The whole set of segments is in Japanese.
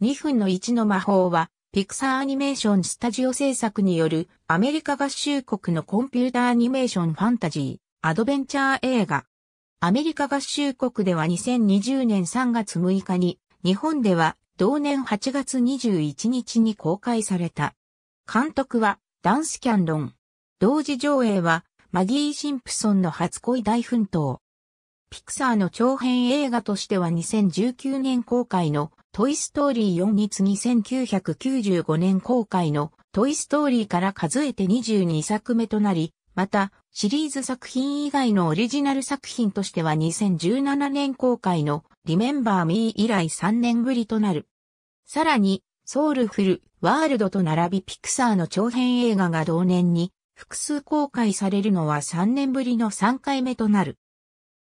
2分の1の魔法は、ピクサーアニメーションスタジオ制作によるアメリカ合衆国のコンピューターアニメーションファンタジー、アドベンチャー映画。アメリカ合衆国では2020年3月6日に、日本では同年8月21日に公開された。監督はダンスキャンロン。同時上映はマギー・シンプソンの初恋大奮闘。ピクサーの長編映画としては2019年公開のトイストーリー4に次1995年公開のトイストーリーから数えて22作目となり、また、シリーズ作品以外のオリジナル作品としては2017年公開のリメンバーミー以来3年ぶりとなる。さらに、ソウルフル、ワールドと並びピクサーの長編映画が同年に複数公開されるのは3年ぶりの3回目となる。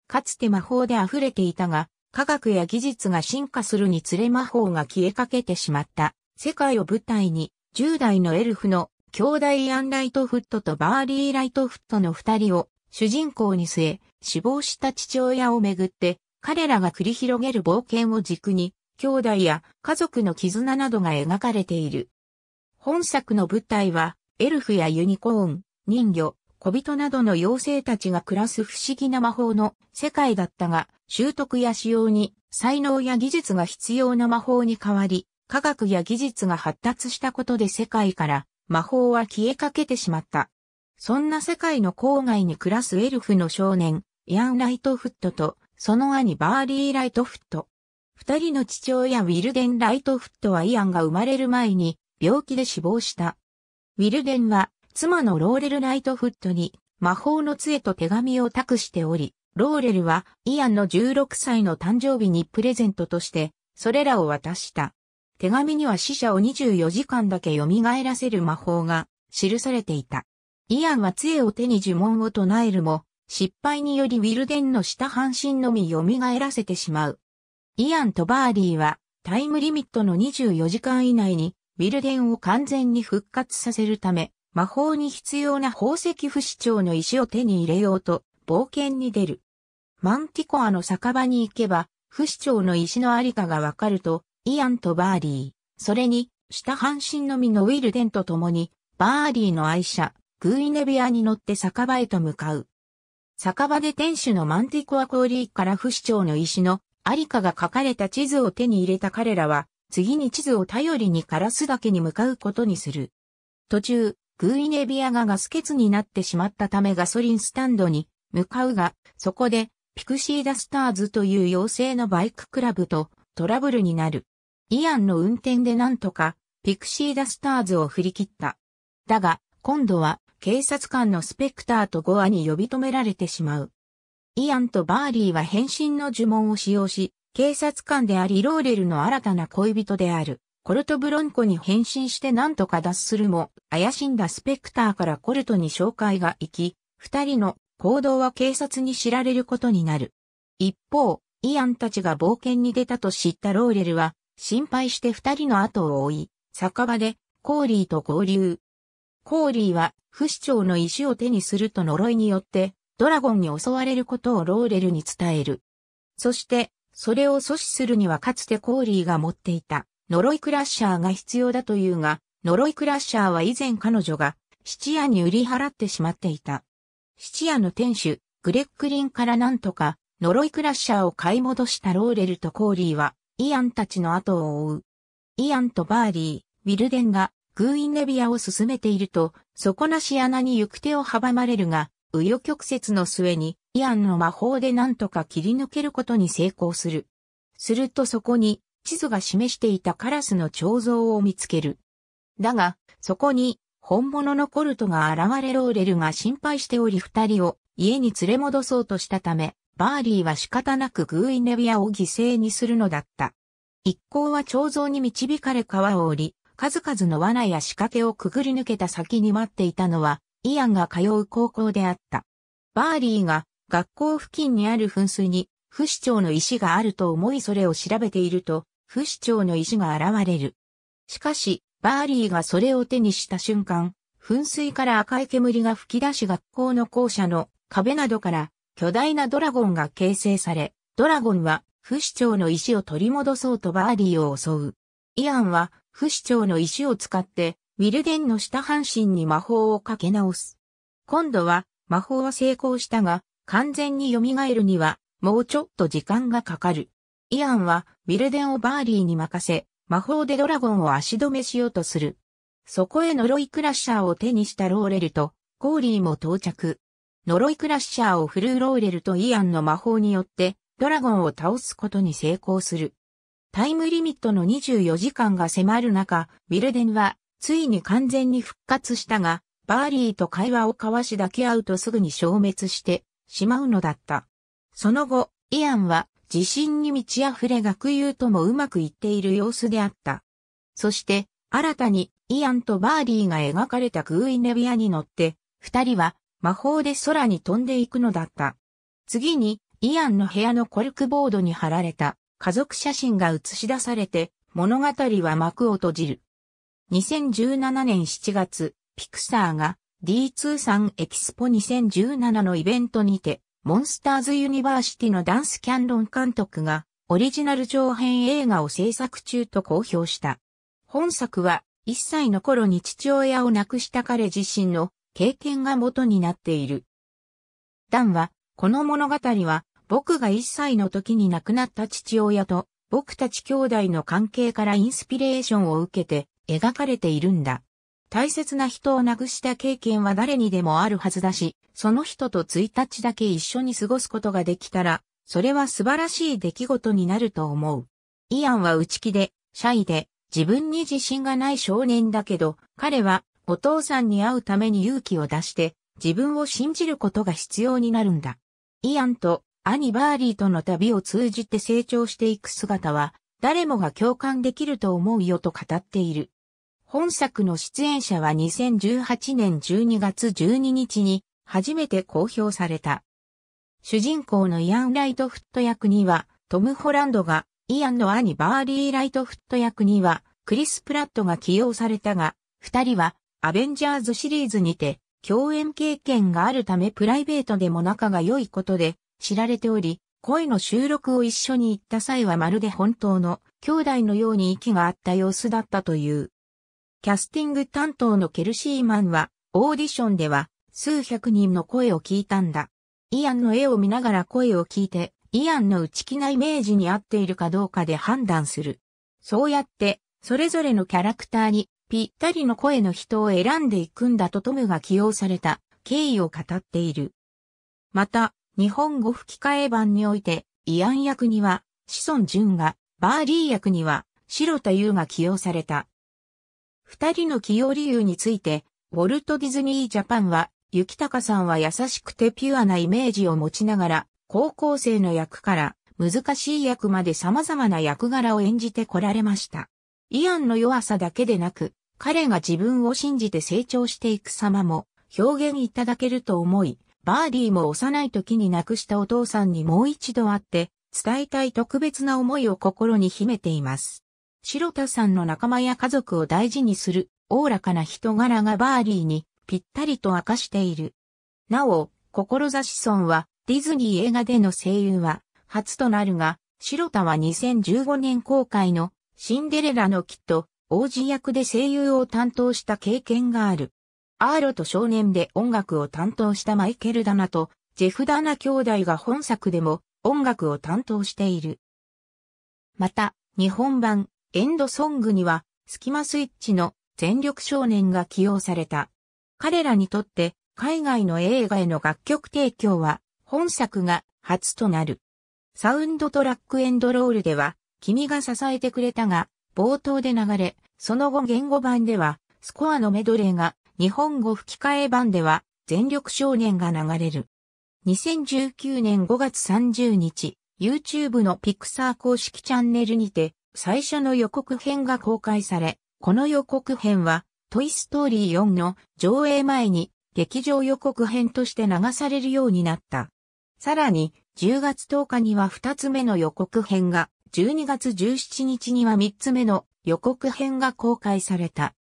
かつて魔法で溢れていたが、科学や技術が進化するにつれ魔法が消えかけてしまった世界を舞台に10代のエルフの兄弟アン・ライトフットとバーリー・ライトフットの二人を主人公に据え死亡した父親をめぐって彼らが繰り広げる冒険を軸に兄弟や家族の絆などが描かれている。本作の舞台はエルフやユニコーン、人魚、小人などの妖精たちが暮らす不思議な魔法の世界だったが、習得や使用に才能や技術が必要な魔法に代わり、科学や技術が発達したことで世界から魔法は消えかけてしまった。そんな世界の郊外に暮らすエルフの少年、イアン・ライトフットと、その兄バーリー・ライトフット。二人の父親ウィルデン・ライトフットはイアンが生まれる前に病気で死亡した。ウィルデンは妻のローレル・ライトフットに魔法の杖と手紙を託しており、ローレルはイアンの16歳の誕生日にプレゼントとして、それらを渡した。手紙には死者を24時間だけ蘇らせる魔法が記されていた。イアンは杖を手に呪文を唱えるも、失敗によりウィルデンの下半身のみ蘇らせてしまう。イアンとバーリーはタイムリミットの24時間以内にウィルデンを完全に復活させるため、魔法に必要な宝石不死鳥の石を手に入れようと、冒険に出る。マンティコアの酒場に行けば、不死鳥の石のありかがわかると、イアンとバーリー、それに、下半身のみのウィルデンと共に、バーリーの愛車、グイネビアに乗って酒場へと向かう。酒場で店主のマンティコア・コーリーから不死鳥の石のありかが書かれた地図を手に入れた彼らは、次に地図を頼りにカラス岳に向かうことにする。途中、グイネビアがガス欠になってしまったためガソリンスタンドに向かうが、そこでピクシーダスターズという妖精のバイククラブとトラブルになる。イアンの運転でなんとかピクシーダスターズを振り切った。だが、今度は警察官のスペクターとゴアに呼び止められてしまう。イアンとバーリーは変身の呪文を使用し、警察官でありローレルの新たな恋人である。コルトブロンコに変身して何とか脱するも、怪しんだスペクターからコルトに紹介が行き、二人の行動は警察に知られることになる。一方、イアンたちが冒険に出たと知ったローレルは、心配して二人の後を追い、酒場で、コーリーと合流。コーリーは、不死鳥の石を手にすると呪いによって、ドラゴンに襲われることをローレルに伝える。そして、それを阻止するにはかつてコーリーが持っていた呪いクラッシャーが必要だというが、呪いクラッシャーは以前彼女が質屋に売り払ってしまっていた。質屋の店主、グレックリンからなんとか呪いクラッシャーを買い戻したローレルとコーリーは、イアンたちの後を追う。イアンとバーリー、ウィルデンが、グーインネビアを進めていると、底なし穴に行く手を阻まれるが、右翼曲折の末に、イアンの魔法でなんとか切り抜けることに成功する。するとそこに、地図が示していたカラスの彫像を見つける。だが、そこに、本物のコルトが現れローレルが心配しており二人を家に連れ戻そうとしたため、バーリーは仕方なくグーイネビアを犠牲にするのだった。一行は彫像に導かれ川を降り、数々の罠や仕掛けをくぐり抜けた先に待っていたのは、イアンが通う高校であった。バーリーが学校付近にある噴水に、不死鳥の石があると思いそれを調べていると、不死鳥の石が現れる。しかし、バーリーがそれを手にした瞬間、噴水から赤い煙が吹き出し学校の校舎の壁などから巨大なドラゴンが形成され、ドラゴンは不死鳥の石を取り戻そうとバーリーを襲う。イアンは不死鳥の石を使ってウィルデンの下半身に魔法をかけ直す。今度は魔法は成功したが完全に蘇るにはもうちょっと時間がかかる。イアンはビルデンをバーリーに任せ、魔法でドラゴンを足止めしようとする。そこへ呪いクラッシャーを手にしたローレルと、コーリーも到着。呪いクラッシャーを振るうローレルとイアンの魔法によって、ドラゴンを倒すことに成功する。タイムリミットの24時間が迫る中、ビルデンは、ついに完全に復活したが、バーリーと会話を交わし抱き合うとすぐに消滅してしまうのだった。その後、イアンは自信に満ち溢れ学友ともうまくいっている様子であった。そして、新たにイアンとバーディーが描かれたクーイネビアに乗って、二人は魔法で空に飛んでいくのだった。次に、イアンの部屋のコルクボードに貼られた家族写真が映し出されて、物語は幕を閉じる。2017年7月、ピクサーが D23 エキスポ2017のイベントにて、モンスターズ・ユニバーシティのダンス・キャンロン監督が、オリジナル長編映画を制作中と公表した。本作は、1歳の頃に父親を亡くした彼自身の経験が元になっている。ダンは、この物語は、僕が1歳の時に亡くなった父親と、僕たち兄弟の関係からインスピレーションを受けて描かれているんだ。大切な人を亡くした経験は誰にでもあるはずだし、その人と1日だけ一緒に過ごすことができたら、それは素晴らしい出来事になると思う。イアンは内気で、シャイで、自分に自信がない少年だけど、彼はお父さんに会うために勇気を出して、自分を信じることが必要になるんだ。イアンと兄バーリーとの旅を通じて成長していく姿は、誰もが共感できると思うよと語っている。本作の出演者は2018年12月12日に初めて公表された。主人公のイアン・ライトフット役にはトム・ホランドが、イアンの兄バーリー・ライトフット役にはクリス・プラットが起用されたが、二人はアベンジャーズシリーズにて共演経験があるためプライベートでも仲が良いことで知られており、声の収録を一緒に行った際はまるで本当の兄弟のように息があった様子だったという。キャスティング担当のケルシーマンは、オーディションでは、数百人の声を聞いたんだ。イアンの絵を見ながら声を聞いて、イアンの内気なイメージに合っているかどうかで判断する。そうやって、それぞれのキャラクターにぴったりの声の人を選んでいくんだとトムが起用された経緯を語っている。また、日本語吹き替え版において、イアン役には、子孫淳が、バーリー役には、白田優が起用された。二人の起用理由について、ウォルト・ディズニー・ジャパンは、雪高さんは優しくてピュアなイメージを持ちながら、高校生の役から難しい役まで様々な役柄を演じてこられました。イアンの弱さだけでなく、彼が自分を信じて成長していく様も表現いただけると思い、バーディーも幼い時に亡くしたお父さんにもう一度会って、伝えたい特別な思いを心に秘めています。白田さんの仲間や家族を大事にする、おおらかな人柄がバーリーにぴったりと明かしている。なお、志尊はディズニー映画での声優は初となるが、白田は2015年公開のシンデレラのキット、王子役で声優を担当した経験がある。アーロと少年で音楽を担当したマイケル・ダナとジェフ・ダナ兄弟が本作でも音楽を担当している。また、日本版エンドソングには、スキマスイッチの全力少年が起用された。彼らにとって、海外の映画への楽曲提供は、本作が初となる。サウンドトラックエンドロールでは、君が支えてくれたが、冒頭で流れ、その後言語版では、スコアのメドレーが、日本語吹き替え版では、全力少年が流れる。2019年5月30日、YouTube のピクサー公式チャンネルにて、最初の予告編が公開され、この予告編は、トイストーリー4の上映前に劇場予告編として流されるようになった。さらに、10月10日には2つ目の予告編が、12月17日には3つ目の予告編が公開された。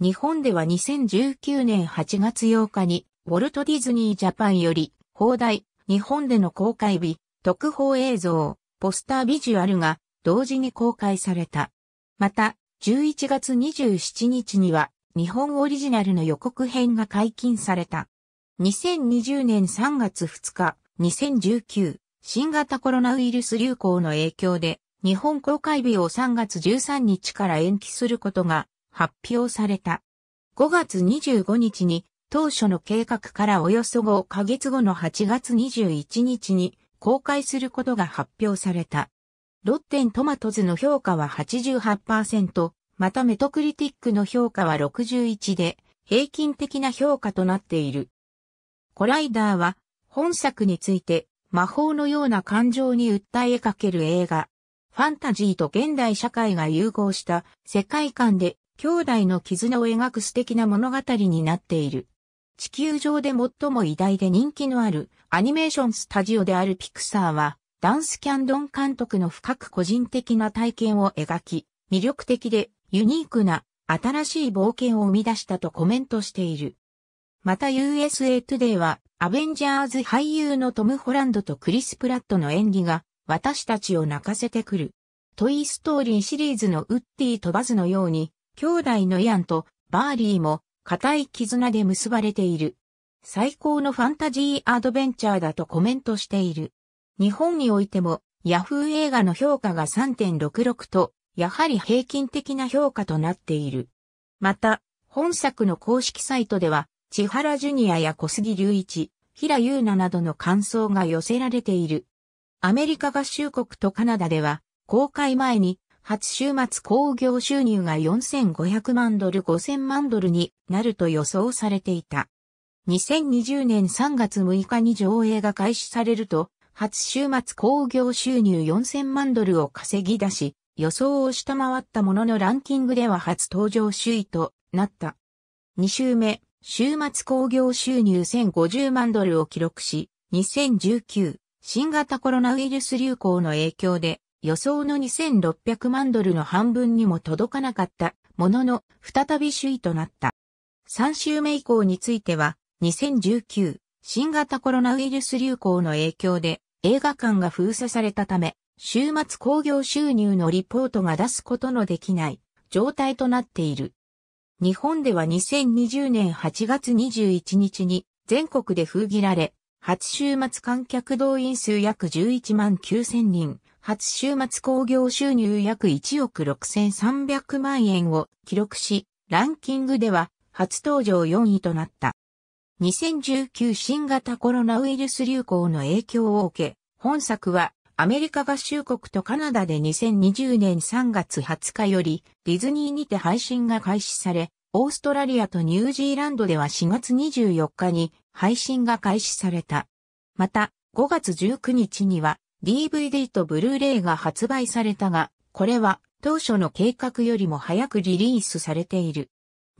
日本では2019年8月8日に、ウォルト・ディズニー・ジャパンより、放題、日本での公開日、特報映像、ポスタービジュアルが同時に公開された。また、11月27日には日本オリジナルの予告編が解禁された。2020年3月2日、2019新型コロナウイルス流行の影響で日本公開日を3月13日から延期することが発表された。5月25日に当初の計画からおよそ5ヶ月後の8月21日に公開することが発表された。ロッテントマトズの評価は88%、またメトクリティックの評価は61で、平均的な評価となっている。コライダーは、本作について、魔法のような感情に訴えかける映画。ファンタジーと現代社会が融合した世界観で兄弟の絆を描く素敵な物語になっている。地球上で最も偉大で人気のあるアニメーションスタジオであるピクサーはダンス・キャンドン監督の深く個人的な体験を描き、魅力的でユニークな新しい冒険を生み出したとコメントしている。また USA Today は、アベンジャーズ俳優のトム・ホランドとクリス・プラットの演技が、私たちを泣かせてくる。トイ・ストーリーシリーズのウッディとバズのように、兄弟のイアンとバーリーも固い絆で結ばれている。最高のファンタジーアドベンチャーだとコメントしている。日本においても、ヤフー映画の評価が3.66と、やはり平均的な評価となっている。また、本作の公式サイトでは、千原ジュニアや小杉隆一、平優奈などの感想が寄せられている。アメリカ合衆国とカナダでは、公開前に、初週末興行収入が4500万ドル5000万ドルになると予想されていた。2020年3月6日に上映が開始されると、初週末工業収入4000万ドルを稼ぎ出し、予想を下回ったもののランキングでは初登場首位となった。2週目、週末工業収入1050万ドルを記録し、2019新型コロナウイルス流行の影響で予想の2600万ドルの半分にも届かなかったものの再び首位となった。3週目以降については2019新型コロナウイルス流行の影響で映画館が封鎖されたため、週末興行収入のリポートが出すことのできない状態となっている。日本では2020年8月21日に全国で封切られ、初週末観客動員数約11万9000人、初週末興行収入約1億6300万円を記録し、ランキングでは初登場4位となった。2019新型コロナウイルス流行の影響を受け、本作はアメリカ合衆国とカナダで2020年3月20日よりディズニーにて配信が開始され、オーストラリアとニュージーランドでは4月24日に配信が開始された。また、5月19日には DVD とブルーレイが発売されたが、これは当初の計画よりも早くリリースされている。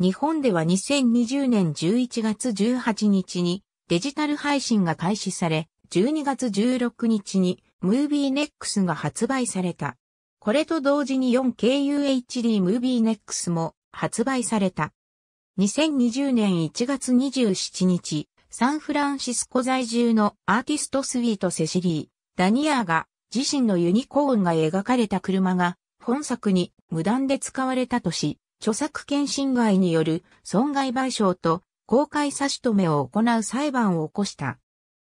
日本では2020年11月18日にデジタル配信が開始され、12月16日にムービーネックスが発売された。これと同時に 4KUHD ムービーネックスも発売された。2020年1月27日、サンフランシスコ在住のアーティストスウィートセシリー、ダニアーが自身のユニコーンが描かれた車が本作に無断で使われたとし、著作権侵害による損害賠償と公開差し止めを行う裁判を起こした。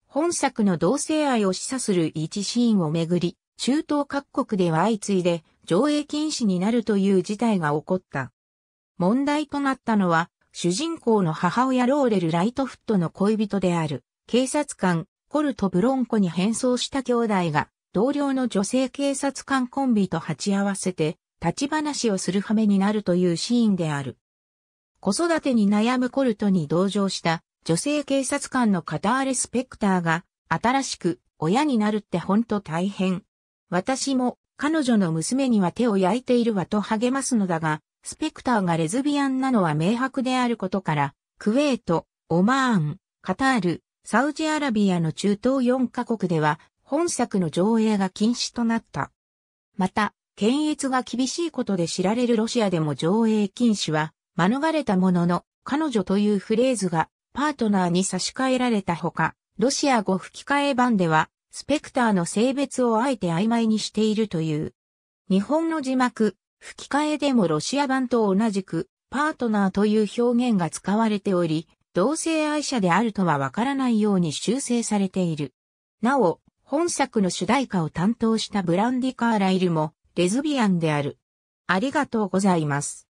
本作の同性愛を示唆する一シーンをめぐり、中東各国では相次いで上映禁止になるという事態が起こった。問題となったのは、主人公の母親ローレル・ライトフットの恋人である、警察官、コルト・ブロンコに変装した兄弟が、同僚の女性警察官コンビと鉢合わせて、立ち話をする羽目になるというシーンである。子育てに悩むコルトに同情した女性警察官のカターレ・スペクターが新しく親になるってほんと大変。私も彼女の娘には手を焼いているわと励ますのだが、スペクターがレズビアンなのは明白であることから、クウェート、オマーン、カタール、サウジアラビアの中東4カ国では本作の上映が禁止となった。また、検閲が厳しいことで知られるロシアでも上映禁止は免れたものの、彼女というフレーズがパートナーに差し替えられたほか、ロシア語吹き替え版では、スペクターの性別をあえて曖昧にしているという。日本の字幕、吹き替えでもロシア版と同じく、パートナーという表現が使われており、同性愛者であるとはわからないように修正されている。なお、本作の主題歌を担当したブランディ・カーライルも、レズビアンである。ありがとうございます。